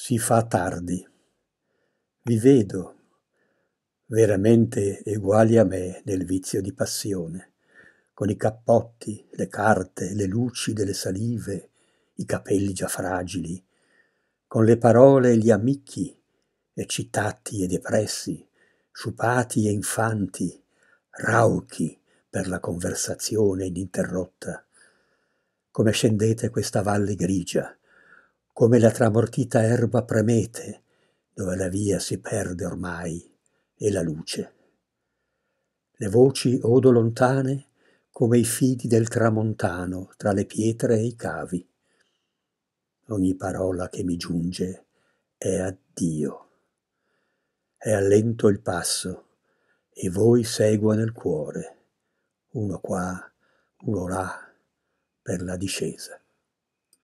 Si fa tardi. Vi vedo, veramente eguali a me nel vizio di passione, con i cappotti, le carte, le luci delle salive, i capelli già fragili, con le parole e gli amicchi, eccitati e depressi, sciupati e infanti, rauchi per la conversazione ininterrotta. Come scendete questa valle grigia, come la tramortita erba premete, dove la via si perde ormai e la luce. Le voci odo lontane come i fidi del tramontano tra le pietre e i cavi. Ogni parola che mi giunge è addio. È allento il passo e voi segua nel cuore, uno qua, uno là, per la discesa.